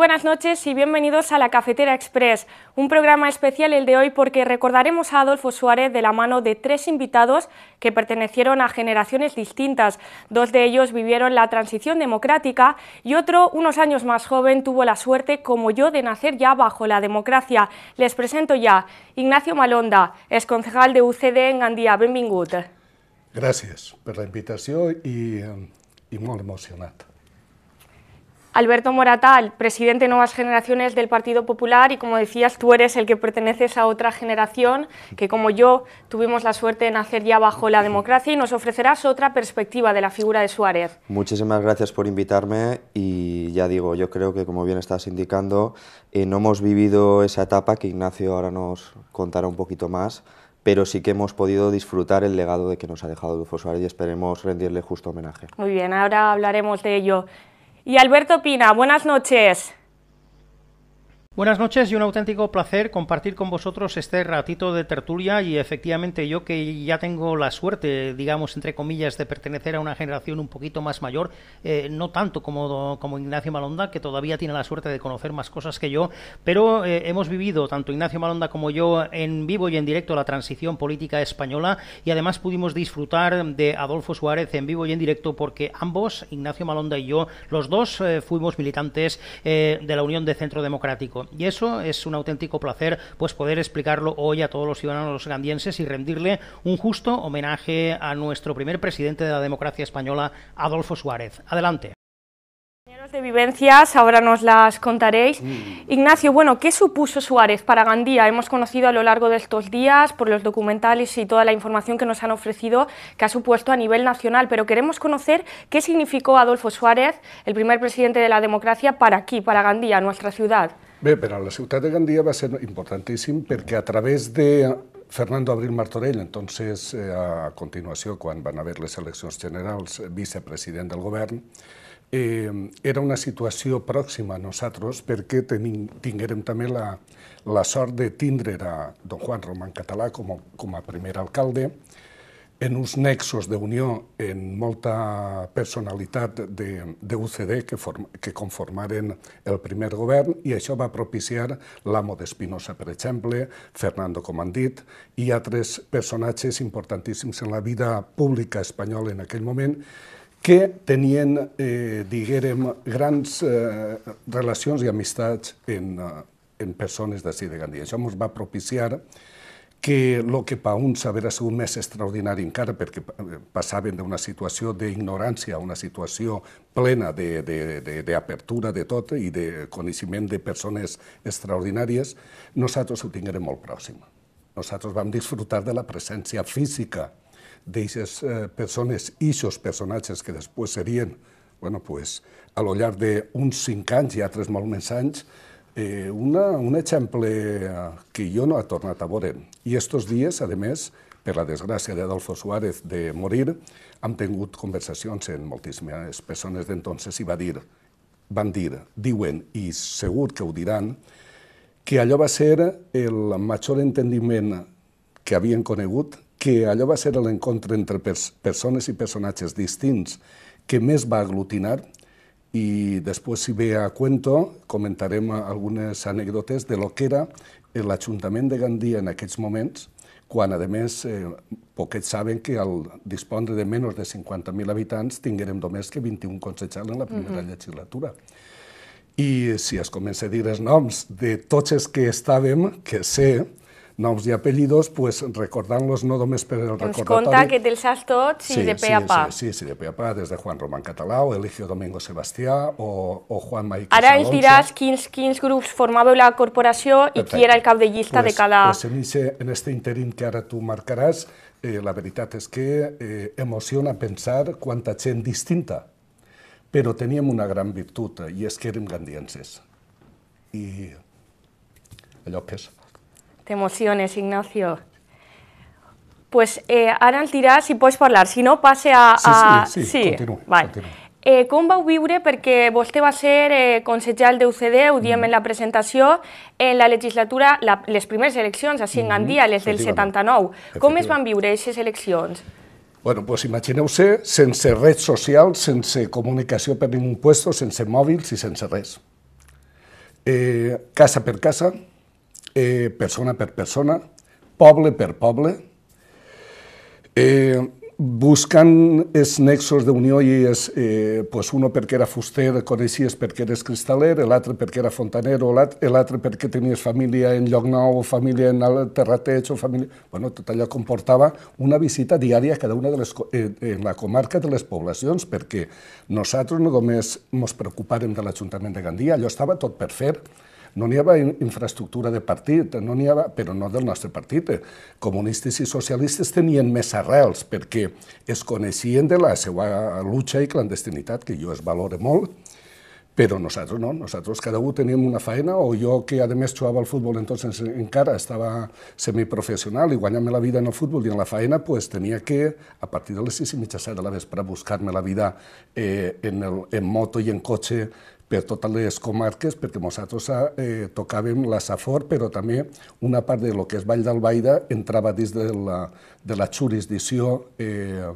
buenas noches y bienvenidos a La Cafetera Express, un programa especial el de hoy porque recordaremos a Adolfo Suárez de la mano de tres invitados que pertenecieron a generaciones distintas. Dos de ellos vivieron la transición democrática y otro, unos años más joven, tuvo la suerte, como yo, de nacer ya bajo la democracia. Les presento ya Ignacio Malonda, es concejal de UCD en Gandía. Bienvenido. Gracias por la invitación y eh, muy emocionado. Alberto Moratal, presidente de Nuevas Generaciones del Partido Popular y como decías, tú eres el que perteneces a otra generación que como yo tuvimos la suerte de nacer ya bajo la democracia y nos ofrecerás otra perspectiva de la figura de Suárez. Muchísimas gracias por invitarme y ya digo, yo creo que como bien estás indicando, eh, no hemos vivido esa etapa que Ignacio ahora nos contará un poquito más, pero sí que hemos podido disfrutar el legado de que nos ha dejado Dufo Suárez y esperemos rendirle justo homenaje. Muy bien, ahora hablaremos de ello. Y Alberto Pina, buenas noches. Buenas noches y un auténtico placer compartir con vosotros este ratito de tertulia y efectivamente yo que ya tengo la suerte, digamos, entre comillas, de pertenecer a una generación un poquito más mayor, eh, no tanto como, como Ignacio Malonda, que todavía tiene la suerte de conocer más cosas que yo, pero eh, hemos vivido, tanto Ignacio Malonda como yo, en vivo y en directo la transición política española y además pudimos disfrutar de Adolfo Suárez en vivo y en directo porque ambos, Ignacio Malonda y yo, los dos eh, fuimos militantes de la Unión de Centro Democrático. Y eso es un auténtico placer pues poder explicarlo hoy a todos los ciudadanos gandienses y rendirle un justo homenaje a nuestro primer presidente de la democracia española, Adolfo Suárez. Adelante de vivencias, ahora nos las contaréis. Mm. Ignacio, bueno, ¿qué supuso Suárez para Gandía? Hemos conocido a lo largo de estos días, por los documentales y toda la información que nos han ofrecido, que ha supuesto a nivel nacional, pero queremos conocer qué significó Adolfo Suárez, el primer presidente de la democracia, para aquí, para Gandía, nuestra ciudad. Bé, per a la ciutat de Gandia va ser importantíssim perquè a través de Fernando Abril Martorell, entonces, eh, a continuació, quan van haver les eleccions generals, vicepresident del govern, eh, era una situació pròxima a nosaltres perquè tenim, tinguérem també la, la sort de tindre a don Juan Román Català com, com a primer alcalde, en uns nexos d'unió en molta personalitat d'UCD que, form, que conformaren el primer govern i això va propiciar l'amo d'Espinosa, per exemple, Fernando Comandit i altres personatges importantíssims en la vida pública espanyola en aquell moment que tenien, eh, diguérem, grans eh, relacions i amistats en, eh, en persones d'ací de Gandia. Això ens va propiciar eh, que el que per uns haver sigut més extraordinari encara, perquè eh, passaven d'una situació d'ignorància a una situació plena d'apertura de, de, de, de tot i de coneixement de persones extraordinàries, nosaltres ho tinguem molt pròxim. Nosaltres vam disfrutar de la presència física d'aquestes eh, persones persones, aquests personatges que després serien, bueno, pues, a lo llarg d'uns cinc anys i altres molt més anys, Eh, una, un exemple que jo no he tornat a veure. I estos dies, a més, per la desgràcia d'Adolfo Suárez de morir, hem tingut conversacions amb moltíssimes persones d'entonces i va dir, van dir, diuen, i segur que ho diran, que allò va ser el major entendiment que havien conegut, que allò va ser l'encontre entre pers persones i personatges distints que més va aglutinar y després, si ve a cuento, comentarem algunes anècdotes de lo que era l'Ajuntament de Gandia en aquests moments, quan, a més, eh, poquets saben que al dispondre de menys de 50.000 habitants tinguérem només que 21 consejals en la primera mm -hmm. legislatura. I si es comença a dir els noms de tots els que estàvem, que sé, noms i apellidos, pues, recordant-los no només per el recordatori... Ens conta que te'ls has tots sí, i de pe sí, a pa. Sí, sí, sí, de pe a pa, des de Juan Román Catalao, Eligio Domingo Sebastià o, o Juan Maíquez Ara ens diràs quins, quins grups formàveu la corporació i qui era el cap de llista pues, de cada... Pues en, ixe, en este interim que ara tu marcaràs, eh, la veritat és que eh, emociona pensar quanta gent distinta, però teníem una gran virtut, eh, i és que érem gandienses. I allò pesa. Te emociones, Ignacio. Pues eh, ara ens dirà si pots parlar, si no passe a... a... Sí, sí, sí, sí. Continuï, vale. Eh, com vau viure, perquè vostè va ser eh, consejal d'UCD, ho diem mm. en la presentació, en la legislatura, la, les primeres eleccions, així en mm-hmm. Gandia, les del 79. Com es van viure aquestes eleccions? Bueno, pues imagineu-se sense red social, sense comunicació per ningú puesto, sense mòbils i sense res. Eh, casa per casa, eh, persona per persona, poble per poble, eh, buscant els nexos d'unió i és, eh, pues uno perquè era fuster, coneixies perquè eres cristaler, l'altre perquè era fontanero, l'altre perquè tenies família en lloc nou, família en el Terrateig, o família... Bueno, tot allò comportava una visita diària a cada una de les, eh, eh, en la comarca de les poblacions, perquè nosaltres no només ens preocupàrem de l'Ajuntament de Gandia, allò estava tot per fer, no n'hi havia infraestructura de partit, no n'hi havia, però no del nostre partit. Comunistes i socialistes tenien més arrels perquè es coneixien de la seva lucha i clandestinitat, que jo es valore molt, però nosaltres no, nosaltres cada un teníem una feina, o jo que a més jugava al futbol entonces encara estava semiprofessional i guanyant-me la vida en el futbol i en la feina, pues tenia que, a partir de les 6 i mitja set de la vespre, buscar-me la vida eh, en, el, en moto i en cotxe per totes les comarques, perquè nosaltres eh, tocàvem la Safor, però també una part de lo que és Vall d'Albaida entrava dins de la, de la jurisdicció eh,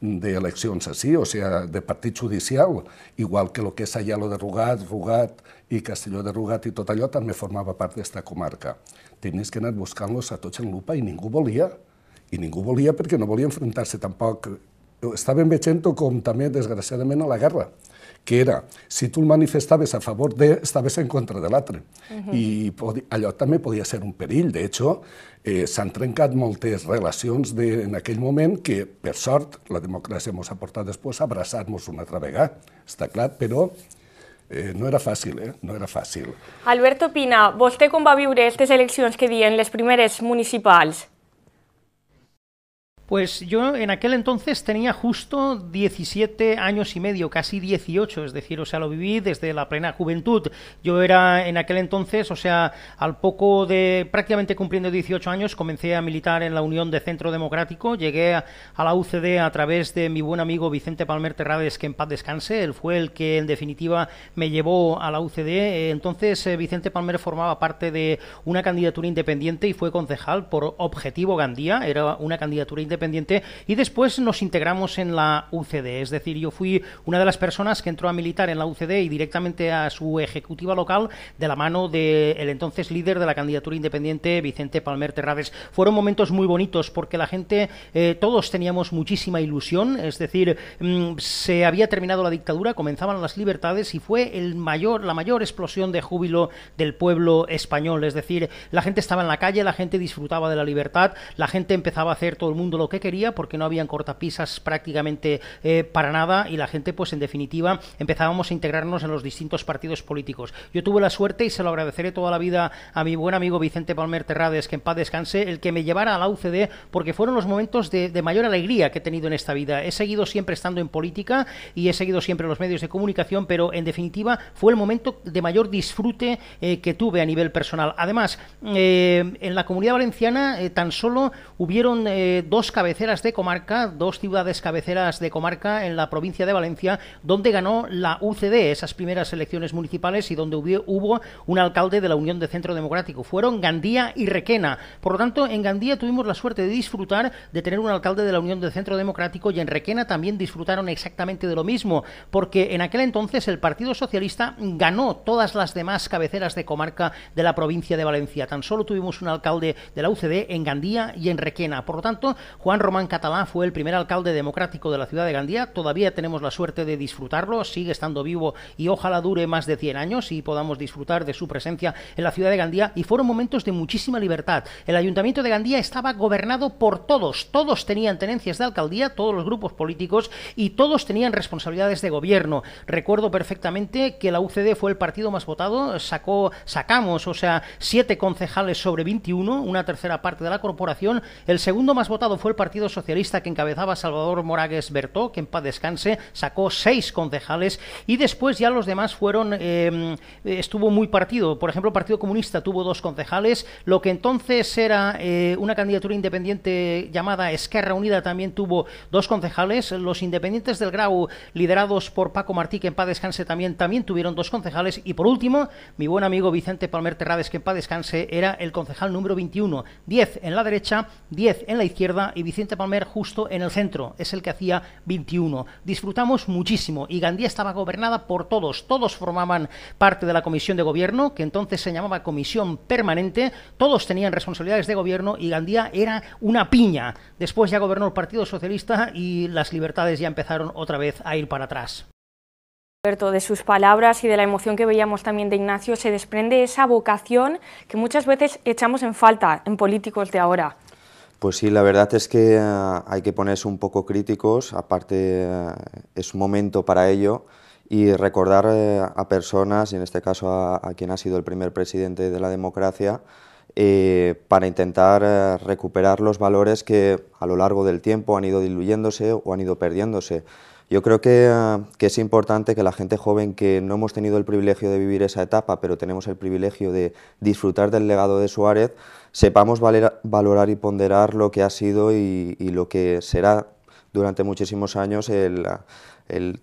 d'eleccions així, o sigui, sea, de partit judicial, igual que el que és Allalo de Rugat, Rugat i Castelló de Rugat i tot allò també formava part d'esta comarca. Tenies que anar buscant-los a tots en lupa i ningú volia, i ningú volia perquè no volia enfrontar-se tampoc. Estàvem veient com també, desgraciadament, a la guerra que era, si tu el manifestaves a favor de, estaves en contra de l'altre. Uh -huh. I allò també podia ser un perill. De hecho, eh, s'han trencat moltes relacions de, en aquell moment que, per sort, la democràcia ens ha portat després a abraçar-nos una altra vegada, està clar, però eh, no era fàcil, eh? no era fàcil. Alberto Pina, vostè com va viure aquestes eleccions que diuen les primeres municipals? Pues yo en aquel entonces tenía justo 17 años y medio, casi 18, es decir, o sea, lo viví desde la plena juventud. Yo era en aquel entonces, o sea, al poco de prácticamente cumpliendo 18 años, comencé a militar en la Unión de Centro Democrático, llegué a, la UCD a través de mi buen amigo Vicente Palmer Terrades, que en paz descanse, él fue el que en definitiva me llevó a la UCD. Eh, entonces eh, Vicente Palmer formaba parte de una candidatura independiente y fue concejal por Objetivo Gandía, era una candidatura independiente y después nos integramos en la UCD. Es decir, yo fui una de las personas que entró a militar en la UCD y directamente a su ejecutiva local de la mano del entonces líder de la candidatura independiente, Vicente Palmer Terrades. Fueron momentos muy bonitos porque la gente, eh, todos teníamos muchísima ilusión, es decir, mm, se había terminado la dictadura, comenzaban las libertades y fue el mayor, la mayor explosión de júbilo del pueblo español. Es decir, la gente estaba en la calle, la gente disfrutaba de la libertad, la gente empezaba a hacer todo el mundo lo que quería porque no habían cortapisas prácticamente eh, para nada y la gente, pues en definitiva, empezábamos a integrarnos en los distintos partidos políticos. Yo tuve la suerte y se lo agradeceré toda la vida a mi buen amigo Vicente Palmer Terrades, que en paz descanse, el que me llevara a la UCD porque fueron los momentos de, mayor alegría que he tenido en esta vida. He seguido siempre estando en política y he seguido siempre los medios de comunicación, pero en definitiva fue el momento de mayor disfrute eh, que tuve a nivel personal. Además, eh, en la comunidad valenciana tan solo hubieron dos cabeceras de comarca, dos ciudades cabeceras de comarca en la provincia de Valencia, donde ganó la UCD esas primeras elecciones municipales y donde hubo un alcalde de la Unión de Centro Democrático. Fueron Gandía y Requena. Por lo tanto, en Gandía tuvimos la suerte de disfrutar de tener un alcalde de la Unión de Centro Democrático y en Requena también disfrutaron exactamente de lo mismo, porque en aquel entonces el Partido Socialista ganó todas las demás cabeceras de comarca de la provincia de Valencia. Tan solo tuvimos un alcalde de la UCD en Gandía y en Requena. Por lo tanto, Juan Román Catalá fue el primer alcalde democrático de la ciudad de Gandía. Todavía tenemos la suerte de disfrutarlo, sigue estando vivo y ojalá dure más de 100 años y podamos disfrutar de su presencia en la ciudad de Gandía. Y fueron momentos de muchísima libertad. El ayuntamiento de Gandía estaba gobernado por todos. Todos tenían tenencias de alcaldía, todos los grupos políticos y todos tenían responsabilidades de gobierno. Recuerdo perfectamente que la UCD fue el partido más votado, sacó, sacamos, o sea, siete concejales sobre 21, una tercera parte de la corporación. El segundo más votado fue el Partido Socialista que encabezaba Salvador Moragues Bertó, que en paz descanse, sacó seis concejales y después ya los demás fueron, em, estuvo muy partido. Por ejemplo, el Partido Comunista tuvo dos concejales, lo que entonces era eh, una candidatura independiente llamada Esquerra Unida también tuvo dos concejales, los independientes del Grau, liderados por Paco Martí, que en paz descanse también, también tuvieron dos concejales y por último, mi buen amigo Vicente Palmer Terrades, que en paz descanse, era el concejal número 21, 10 en la derecha, 10 en la izquierda y Vicente Palmer justo en el centro, es el que hacía 21. Disfrutamos muchísimo y Gandía estaba gobernada por todos, todos formaban parte de la comisión de gobierno, que entonces se llamaba comisión permanente, todos tenían responsabilidades de gobierno y Gandía era una piña. Después ya gobernó el Partido Socialista y las libertades ya empezaron otra vez a ir para atrás. de sus palabras y de la emoción que veíamos también de Ignacio se desprende esa vocación que muchas veces echamos en falta en políticos de ahora. Pues sí, la verdad es que eh, hay que ponerse un poco críticos, aparte eh, es un momento para ello y recordar eh, a personas, y en este caso a, quien ha sido el primer presidente de la democracia, para intentar recuperar los valores que a lo largo del tiempo han ido diluyéndose o han ido perdiéndose. Yo creo ah, que, es importante que la gente joven que no hemos tenido el privilegio de vivir esa etapa, pero tenemos el privilegio de disfrutar del legado de Suárez, sepamos valorar y ponderar lo que ha sido y, lo que será durante muchísimos años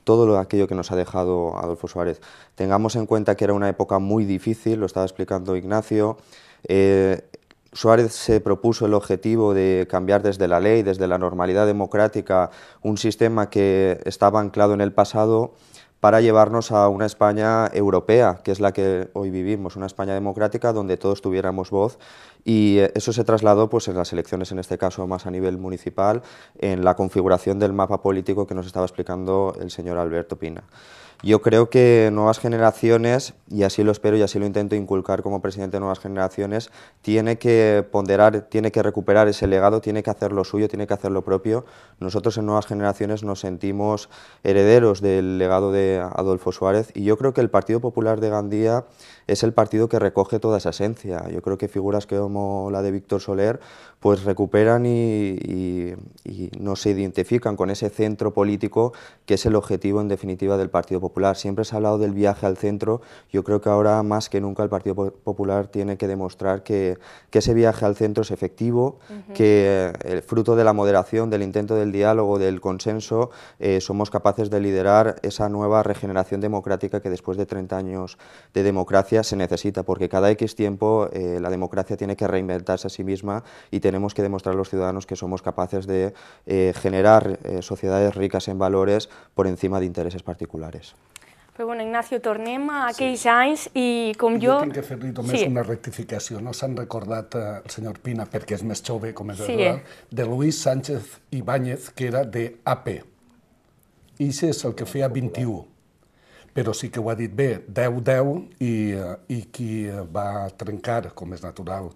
todo lo, aquello que nos ha dejado Adolfo Suárez. Tengamos en cuenta que era una época muy difícil, lo estaba explicando Ignacio, eh, Suárez se propuso el objetivo de cambiar desde la ley, desde la normalidad democrática, un sistema que estaba anclado en el pasado para llevarnos a una España europea, que es la que hoy vivimos, una España democrática donde todos tuviéramos voz y eh, eso se trasladó pues, en las elecciones, en este caso más a nivel municipal, en la configuración del mapa político que nos estaba explicando el señor Alberto Pina. Yo creo que nuevas generaciones, y así lo espero y así lo intento inculcar como presidente de nuevas generaciones, tiene que ponderar, tiene que recuperar ese legado, tiene que hacer lo suyo, tiene que hacer lo propio. Nosotros en nuevas generaciones nos sentimos herederos del legado de Adolfo Suárez y yo creo que el Partido Popular de Gandía es el partido que recoge toda esa esencia. Yo creo que figuras como la de Víctor Soler pues recuperan y, y, y no se identifican con ese centro político que es el objetivo en definitiva del Partido Popular Siempre se ha hablado del viaje al centro. Yo creo que ahora más que nunca el Partido Popular tiene que demostrar que, ese viaje al centro es efectivo, que eh, el fruto de la moderación, del intento del diálogo, del consenso, eh, somos capaces de liderar esa nueva regeneración democrática que después de 30 años de democracia se necesita, porque cada X tiempo eh, la democracia tiene que reinventarse a sí misma y tenemos que demostrar a los ciudadanos que somos capaces de generar sociedades ricas en valores por encima de intereses particulares. Però bueno, Ignacio, tornem a aquells sí. anys i com jo... Jo tinc que fer-li només sí. una rectificació. No s'han recordat eh, el senyor Pina, perquè és més jove, com és sí. rural, de Luis Sánchez Ibáñez, que era de AP. Ixe és el que feia 21 però sí que ho ha dit bé, 10-10, i, eh, i qui eh, va trencar, com és natural,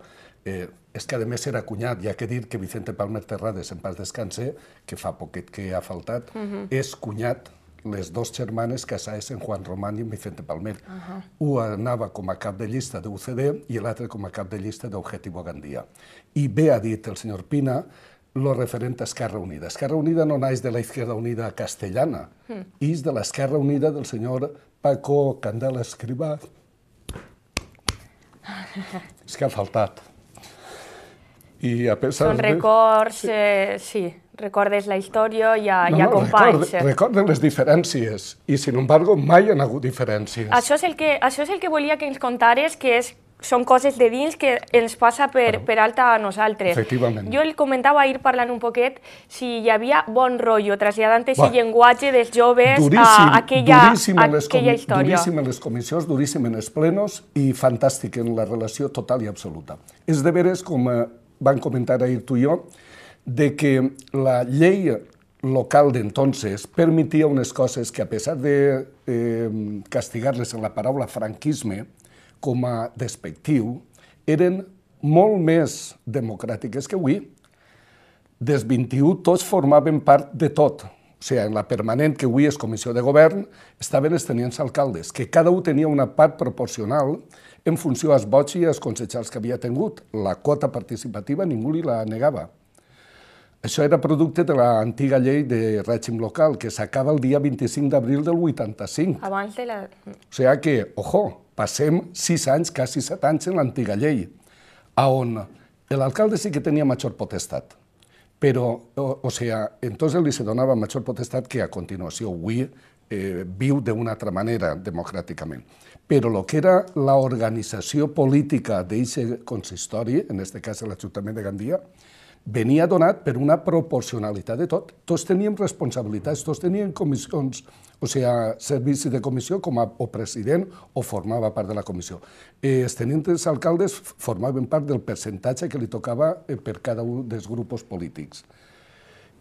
eh, és que a més era cunyat, ja que dir que Vicente Palmer Terrades, en pas descanse, que fa poquet que ha faltat, uh mhm. -huh. és cunyat les dues germanes casades en Juan Román i en Vicente Palmer. Uh -huh. Un anava com a cap de llista d'UCD i l'altre com a cap de llista d'Objetivo Gandia. I bé ha dit el senyor Pina el referent a Esquerra Unida. Esquerra Unida no naix de la Izquierda Unida castellana, mm. és de l'Esquerra Unida del senyor Paco Candela Escrivà. És que ha faltat. I a pesar Són records, de... Eh, sí recordes la història i a, no, i a companys. Recorde, recorde les diferències i, sin embargo, mai han hagut diferències. Això és el que, això és el que volia que ens contares, que és són coses de dins que ens passa per, per alta a nosaltres. Efectivament. Jo el comentava ahir parlant un poquet si hi havia bon rotllo, traslladant aquest llenguatge dels joves duríssim, a aquella, duríssim a aquella història. Duríssim en les comissions, duríssim en els plenos i fantàstic en la relació total i absoluta. És de veres, com eh, van comentar ahir tu i jo, de que la llei local d'entonces permetia unes coses que a pesar de eh, castigar-les en la paraula franquisme com a despectiu, eren molt més democràtiques que avui. Des 21 tots formaven part de tot. O sigui, en la permanent, que avui és comissió de govern, estaven els tenients alcaldes, que cada un tenia una part proporcional en funció als vots i als consejals que havia tingut. La quota participativa ningú li la negava. Això era producte de l'antiga llei de règim local, que s'acaba el dia 25 d'abril del 85. Abans de la... O sigui que, ojo, passem sis anys, quasi set anys en l'antiga llei, a on l'alcalde sí que tenia major potestat, però, o, o sigui, entonces li se donava major potestat que a continuació avui eh, viu d'una altra manera democràticament. Però el que era l'organització política d'eixe consistori, en aquest cas l'Ajuntament de Gandia, venia donat per una proporcionalitat de tot. Tots teníem responsabilitats, tots teníem comissions, o sigui, servici de comissió com a o president o formava part de la comissió. Eh, els tenintes alcaldes formaven part del percentatge que li tocava eh, per cada un dels grups polítics.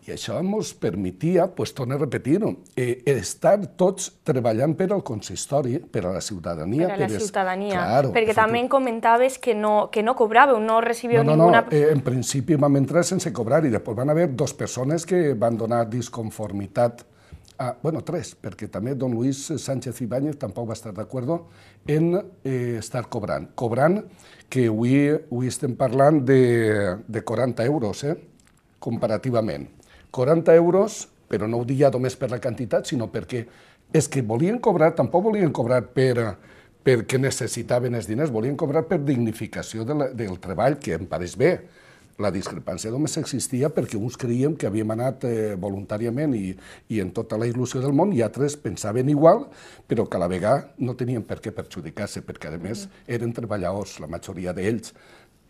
I això ens permetia, pues, torno a repetir-ho, eh, estar tots treballant per al consistori, per a la ciutadania. Per a la per ciutadania, es... claro, perquè també comentaves que no, que no cobràveu, no recibíeu no, no, ninguna... No, eh, en principi vam entrar sense cobrar i després van haver dues persones que van donar disconformitat a, bueno, tres, perquè també don Luis Sánchez Ibáñez tampoc va estar d'acord en eh, estar cobrant. Cobrant que avui, avui estem parlant de, de 40 euros, eh, comparativament. 40 euros, però no ho dia només per la quantitat, sinó perquè és que volien cobrar, tampoc volien cobrar per, perquè necessitaven els diners, volien cobrar per dignificació de la, del treball, que em pareix bé. La discrepància només existia perquè uns creiem que havíem anat eh, voluntàriament i, i en tota la il·lusió del món i altres pensaven igual, però que a la vegada no tenien per què perjudicar-se, perquè a més mm-hmm. eren treballadors, la majoria d'ells,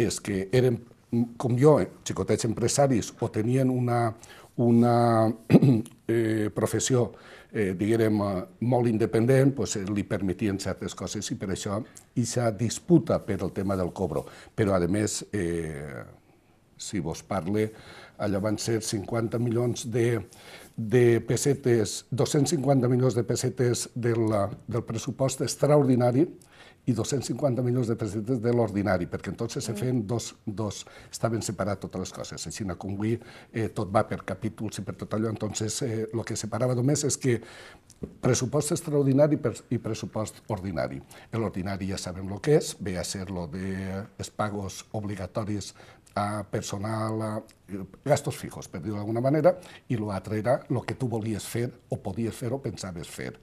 és que eren mm, com jo, eh, xicotets empresaris, o tenien una, una eh, professió, eh, diguem, eh, molt independent, pues, eh, li permetien certes coses i per això hi ha disputa per el tema del cobro. Però, a més, eh, si vos parle, allà van ser 50 milions de, de pessetes, 250 milions de pessetes del, del pressupost extraordinari, i 250 milions de pessetes de l'ordinari, perquè entonces se mm. feien dos, dos, estaven separats totes les coses. així Xina com avui eh, tot va per capítols i per tot allò, entonces el eh, lo que separava només és que pressupost extraordinari i pressupost ordinari. L'ordinari ja sabem el que és, ve a ser lo de els pagos obligatoris a personal, a eh, gastos fijos, per dir-ho d'alguna manera, i l'altre era el que tu volies fer o podies fer o pensaves fer.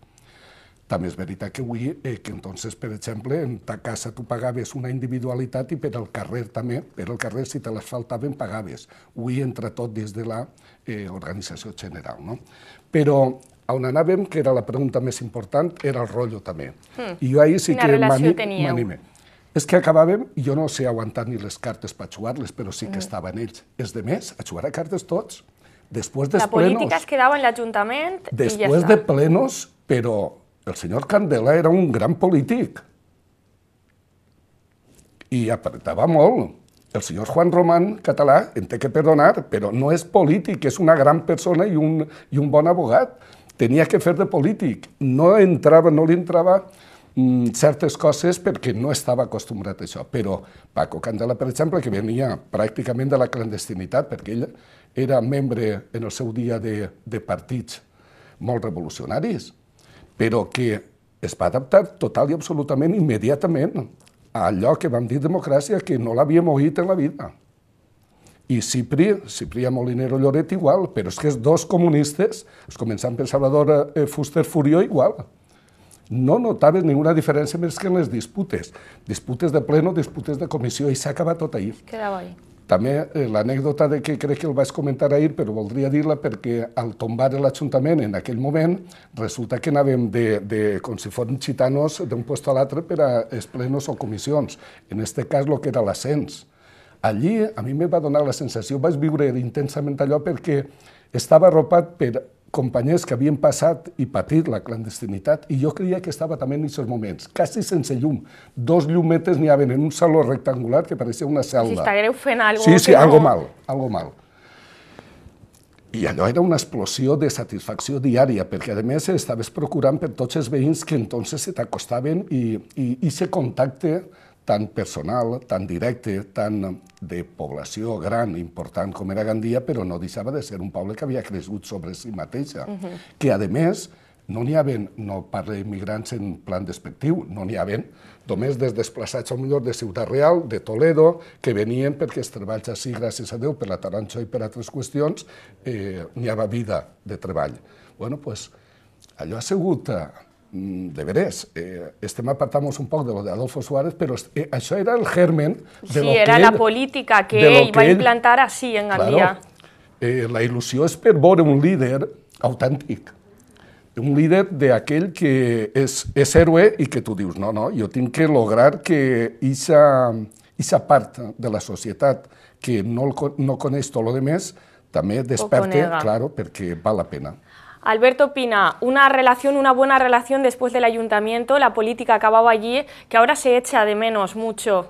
També és veritat que avui, eh, que entonces, per exemple, en ta casa tu pagaves una individualitat i per al carrer també, per al carrer si te les faltaven pagaves. Avui entra tot des de la eh, organització general. No? Però on anàvem, que era la pregunta més important, era el rotllo també. Hmm. I jo ahir sí Quina que m'animé. És que acabàvem, jo no sé aguantar ni les cartes per jugar-les, però sí que mm. estaven ells. És de més, a jugar a cartes tots. Després dels plenos... La política es quedava en l'Ajuntament i ja està. Després de plenos, però el senyor Candela era un gran polític i apretava molt. El senyor Juan Román, català, en té que perdonar, però no és polític, és una gran persona i un, i un bon abogat. Tenia que fer de polític. No entrava, no li entrava mm, certes coses perquè no estava acostumbrat a això. Però Paco Candela, per exemple, que venia pràcticament de la clandestinitat, perquè ell era membre en el seu dia de, de partits molt revolucionaris, però que es va adaptar total i absolutament immediatament a allò que vam dir democràcia, que no l'havíem oït en la vida. I Cipri, Ciprià Molinero Lloret igual, però és que els dos comunistes, els començant per Salvador eh, Fuster Furió igual, no notaven ninguna diferència més que en les disputes. Disputes de pleno, disputes de comissió, i s'ha acabat tot ahir. Que era també eh, l'anècdota de que crec que el vaig comentar ahir, però voldria dir-la perquè al tombar l'Ajuntament en aquell moment resulta que anàvem de, de com si fossin xitanos d'un lloc a l'altre per a esplenos o comissions. En aquest cas, el que era l'ascens. Allí a mi me va donar la sensació, vaig viure intensament allò perquè estava arropat per companys que havien passat i patit la clandestinitat i jo creia que estava també en aquests moments, quasi sense llum. Dos llumetes n'hi havia en un saló rectangular que pareixia una celda. Si estàgreu fent alguna cosa... Sí, sí, no... algo mal, algo mal. I allò era una explosió de satisfacció diària, perquè a més estaves procurant per tots els veïns que entonces se t'acostaven i, i, i se contacte tan personal, tan directe, tan eh, de població gran, important com era Gandia, però no deixava de ser un poble que havia crescut sobre si mateixa, uh -huh. que, a més, no n'hi haven, no parlem immigrants en plan despectiu, no n'hi haven, només des desplaçats, al millor, de Ciutat Real, de Toledo, que venien perquè els treballs així, gràcies a Déu, per la taronxa i per altres qüestions, eh, n'hi havia vida de treball. Bueno, doncs, pues, allò ha sigut... Eh, Mm, de veres, eh, estem apartamos un poc de lo de Adolfo Suárez, però eh, això era el germen de sí, lo era que ell, la política que ell que va implantar així en claro, Eh, la il·lusió és per veure un líder autèntic, un líder d'aquell que és, és héroe i que tu dius, no, no, jo tinc que lograr que aquesta part de la societat que no, no coneix tot el que més també desperta, claro, perquè val la pena. Alberto Pina, una relación, una buena relación después del ayuntamiento, la política acababa allí, que ahora se echa de menos mucho.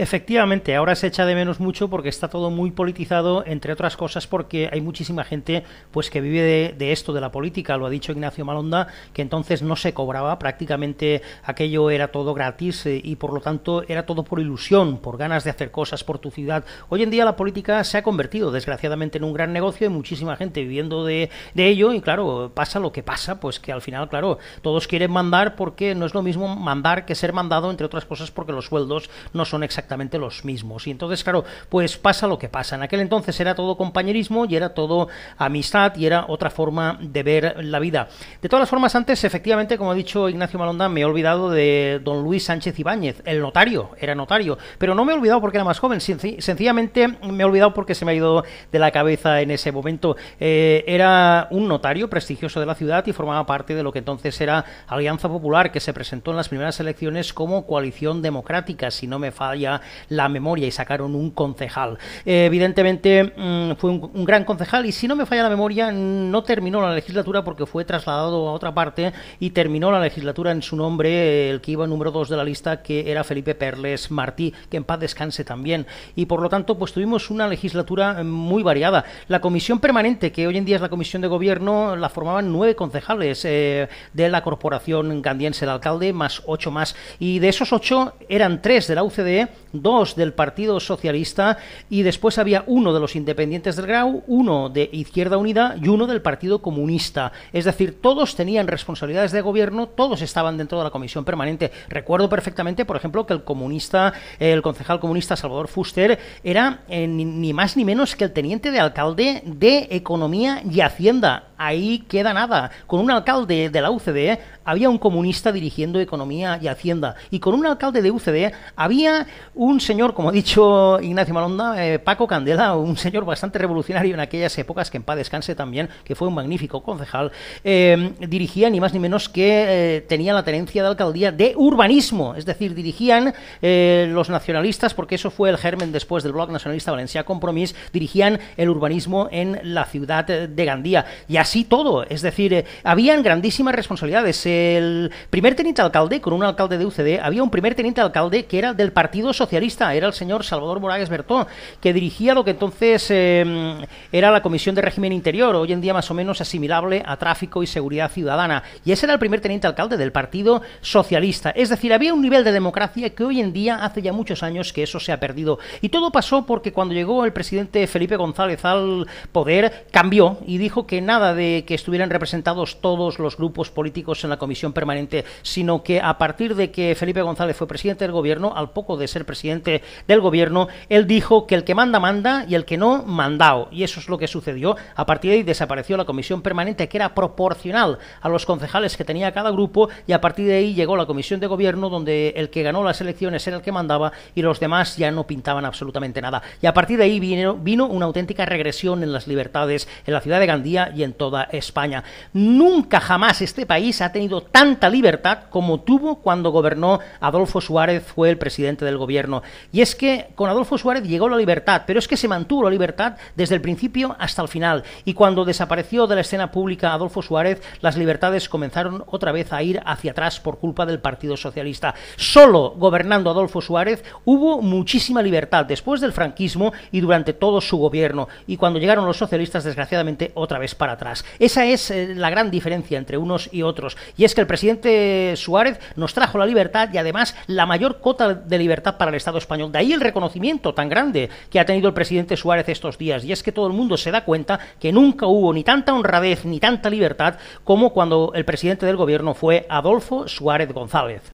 Efectivamente, ahora se echa de menos mucho porque está todo muy politizado, entre otras cosas porque hay muchísima gente pues que vive de, esto, de la política, lo ha dicho Ignacio Malonda, que entonces no se cobraba, prácticamente aquello era todo gratis eh, y por lo tanto era todo por ilusión, por ganas de hacer cosas por tu ciudad. Hoy en día la política se ha convertido desgraciadamente en un gran negocio y muchísima gente viviendo de, de ello y claro, pasa lo que pasa, pues que al final, claro, todos quieren mandar porque no es lo mismo mandar que ser mandado, entre otras cosas porque los sueldos no son exactamente los mismos. Y entonces, claro, pues pasa lo que pasa. En aquel entonces era todo compañerismo y era todo amistad y era otra forma de ver la vida. De todas las formas, antes, efectivamente, como ha dicho Ignacio Malonda, me he olvidado de don Luis Sánchez Ibáñez, el notario, era notario, pero no me he olvidado porque era más joven, sencillamente me he olvidado porque se me ha ido de la cabeza en ese momento. Eh, era un notario prestigioso de la ciudad y formaba parte de lo que entonces era Alianza Popular, que se presentó en las primeras elecciones como coalición democrática, si no me falla la memoria y sacaron un concejal. Eh, evidentemente mm, fue un, gran concejal y si no me falla la memoria no terminó la legislatura porque fue trasladado a otra parte y terminó la legislatura en su nombre el que iba número dos de la lista que era Felipe Perles Martí, que en paz descanse también. Y por lo tanto pues tuvimos una legislatura eh, muy variada. La comisión permanente, que hoy en día es la comisión de gobierno, la formaban nueve concejales eh, de la corporación gandiense del alcalde, más ocho más. Y de esos ocho eran tres de la UCDE dos del Partido Socialista y después había uno de los Independientes del Grau, uno de Izquierda Unida y uno del Partido Comunista. Es decir, todos tenían responsabilidades de gobierno, todos estaban dentro de la comisión permanente. Recuerdo perfectamente, por ejemplo, que el comunista, el concejal comunista Salvador Fuster, era eh, ni más ni menos que el teniente de alcalde de Economía y Hacienda. Ahí queda nada. Con un alcalde de la UCDE había un comunista dirigiendo Economía y Hacienda. Y con un alcalde de UCD, había un señor, como ha dicho Ignacio Malonda, eh, Paco Candela, un señor bastante revolucionario en aquellas épocas, que en paz descanse también, que fue un magnífico concejal, eh, dirigía ni más ni menos que eh, tenía la tenencia de alcaldía de urbanismo, es decir, dirigían los nacionalistas, porque eso fue el germen después del Bloque Nacionalista Valencia Compromís, dirigían el urbanismo en la ciudad de Gandía. Y así todo, es decir, habían grandísimas responsabilidades. El primer teniente alcalde, con un alcalde de UCD, había un primer teniente alcalde que era del Partido Socialista era el señor Salvador Morales Bertón, que dirigía lo que entonces eh, era la Comisión de Régimen Interior, hoy en día más o menos asimilable a Tráfico y Seguridad Ciudadana. Y ese era el primer teniente alcalde del Partido Socialista. Es decir, había un nivel de democracia que hoy en día, hace ya muchos años, que eso se ha perdido. Y todo pasó porque cuando llegó el presidente Felipe González al poder, cambió y dijo que nada de que estuvieran representados todos los grupos políticos en la Comisión Permanente, sino que a partir de que Felipe González fue presidente del gobierno, al poco de ser presidente, presidente del gobierno, él dijo que el que manda, manda y el que no, mandao. Y eso es lo que sucedió. A partir de ahí desapareció la comisión permanente que era proporcional a los concejales que tenía cada grupo y a partir de ahí llegó la comisión de gobierno donde el que ganó las elecciones era el que mandaba y los demás ya no pintaban absolutamente nada. Y a partir de ahí vino, vino una auténtica regresión en las libertades en la ciudad de Gandía y en toda España. Nunca jamás este país ha tenido tanta libertad como tuvo cuando gobernó Adolfo Suárez, fue el presidente del gobierno y es que con Adolfo Suárez llegó la libertad, pero es que se mantuvo la libertad desde el principio hasta el final. Y cuando desapareció de la escena pública Adolfo Suárez, las libertades comenzaron otra vez a ir hacia atrás por culpa del Partido Socialista. Solo gobernando Adolfo Suárez hubo muchísima libertad después del franquismo y durante todo su gobierno. Y cuando llegaron los socialistas, desgraciadamente, otra vez para atrás. Esa es eh, la gran diferencia entre unos y otros. Y es que el presidente Suárez nos trajo la libertad y además la mayor cota de libertad para el Estado español. De ahí el reconocimiento tan grande que ha tenido el presidente Suárez estos días. Y es que todo el mundo se da cuenta que nunca hubo ni tanta honradez ni tanta libertad como cuando el presidente del gobierno fue Adolfo Suárez González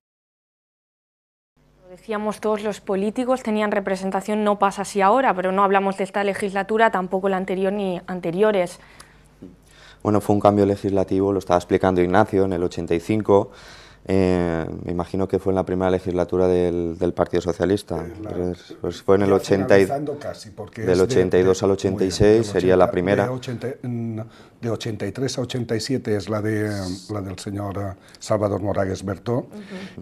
decíamos, todos los políticos tenían representación, no pasa así ahora, pero no hablamos de esta legislatura, tampoco la anterior ni anteriores. Bueno, fue un cambio legislativo, lo estaba explicando Ignacio, en el 85. Eh, me imagino que fue en la primera legislatura del, Partido Socialista. Pues, fue en el 82 del 82 al 86 sería la primera. 83 a 87 es la, de, la del señor eh, Salvador Moragues Bertó,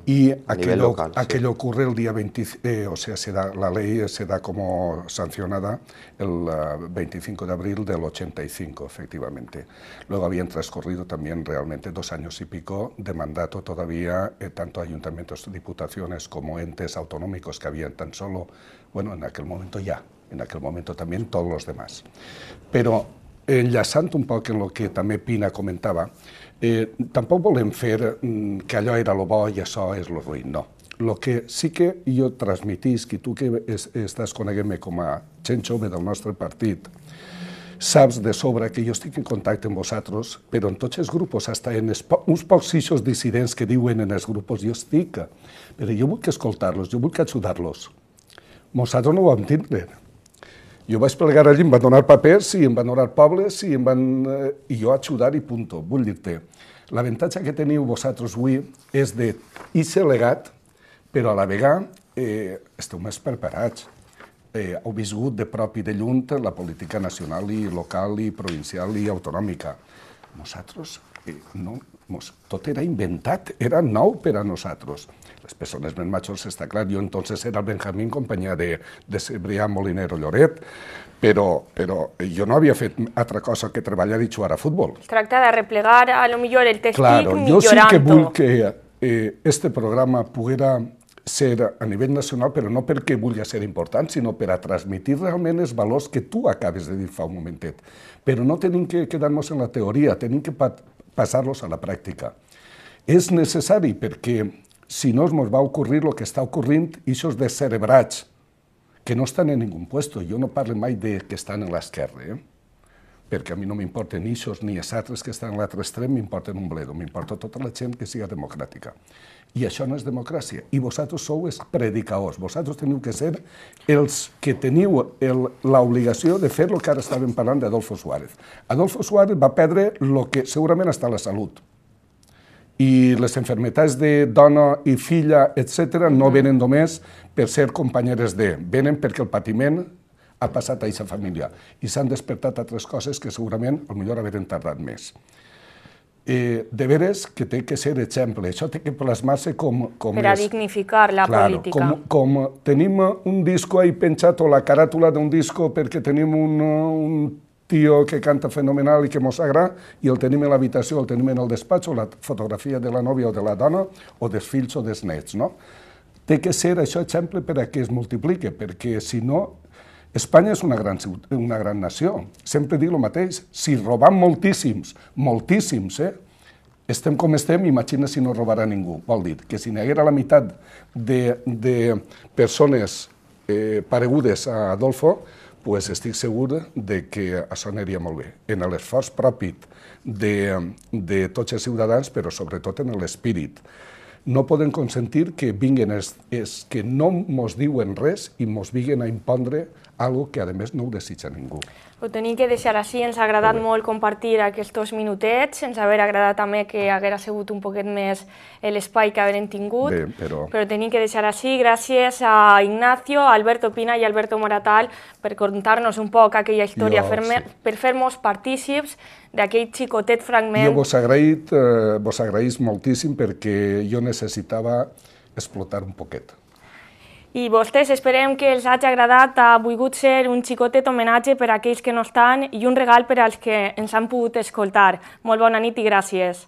y aquello, aquello ocurre el día 20, eh, o sea, se da, la ley se da como sancionada el 25 eh, de abril del 85, efectivamente. Luego habían transcurrido también realmente dos años y pico de mandato todavía, tanto ayuntamientos, diputaciones como entes autonómicos que habían tan solo, bueno, en aquel momento ya, en aquel momento también todos los demás. Pero enllaçant un poc en el que també Pina comentava, eh, tampoc volem fer mm, que allò era lo bo i això és lo ruïn, no. El que sí que jo transmitisc, i tu que es, estàs coneguent-me com a gent jove del nostre partit, saps de sobre que jo estic en contacte amb vosaltres, però en tots els grups, hasta en po uns pocs eixos dissidents que diuen en els grups, jo estic, però jo vull escoltar-los, jo vull ajudar-los. Vosaltres no ho vam tindre. Jo vaig plegar allí, em van donar papers, i em van donar pobles, sí, em van... Eh, I jo ajudar i punto, vull dir-te. L'avantatge que teniu vosaltres avui és de ser legat, però a la vegada eh, esteu més preparats. Eh, heu viscut de propi de lluny la política nacional i local i provincial i autonòmica. Nosaltres, eh, no, mos, tot era inventat, era nou per a nosaltres les persones més majors, està clar. Jo entonces era el Benjamín, companyia de, de Cebrià Molinero Lloret, però, però jo no havia fet altra cosa que treballar i jugar a futbol. Tracta de replegar, a lo millor, el testic claro, millorant-ho. Jo sí que vull que eh, este programa poguera ser a nivell nacional, però no perquè vulgui ser important, sinó per a transmitir realment els valors que tu acabes de dir fa un momentet. Però no tenim que quedar-nos en la teoria, tenim que pa passar-los a la pràctica. És necessari perquè si no ens va a el lo que està ocurrint de descerebrats, que no estan en ningú puesto. Jo no parlo mai de que estan a l'esquerra, eh? perquè a mi no m'importen eixos ni els altres que estan a l'altre extrem, m'importen un bledo, m'importa tota la gent que siga democràtica. I això no és democràcia. I vosaltres sou els predicadors. Vosaltres teniu que ser els que teniu l'obligació de fer el que ara estàvem parlant d'Adolfo Suárez. Adolfo Suárez va perdre el que segurament està a la salut, i les enfermetats de dona i filla, etc., no venen només per ser companyeres de, venen perquè el patiment ha passat a aquesta família i s'han despertat altres coses que segurament el millor haveren tardat més. Eh, de veres que té que ser exemple, això té que plasmar-se com, com Per a és. dignificar la claro, política. Com, com tenim un disco ahí penjat o la caràtula d'un disco perquè tenim un, un tio que canta fenomenal i que mos agrada, i el tenim a l'habitació, el tenim en el despatx, o la fotografia de la nòvia o de la dona, o dels fills o dels nets, no? Té que ser això exemple per a que es multipliqui, perquè si no, Espanya és una gran, una gran nació. Sempre dic el mateix, si robam moltíssims, moltíssims, eh? estem com estem, imagina si no robarà ningú. Vol dir que si n'hi haguera la meitat de, de persones eh, paregudes a Adolfo, pues estic segur de que això aniria molt bé, en l'esforç propi de, de tots els ciutadans, però sobretot en l'espírit. No podem consentir que vinguen és, que no mos diuen res i mos vinguin a impondre algo que a més no ho desitja ningú. Ho tenim que deixar així, ens ha agradat molt compartir aquests minutets, ens haver agradat també que haguera sigut un poquet més l'espai que haver tingut, Bé, però... però tenim que deixar així. Gràcies a Ignacio, a Alberto Pina i a Alberto Moratal per contar-nos un poc aquella història, jo, fer sí. per fer-nos partícips d'aquell xicotet fragment. Jo vos, agraït, eh, vos agraïs moltíssim perquè jo necessitava explotar un poquet i vostès esperem que els hagi agradat, ha volgut ser un xicotet homenatge per a aquells que no estan i un regal per als que ens han pogut escoltar. Molt bona nit i gràcies.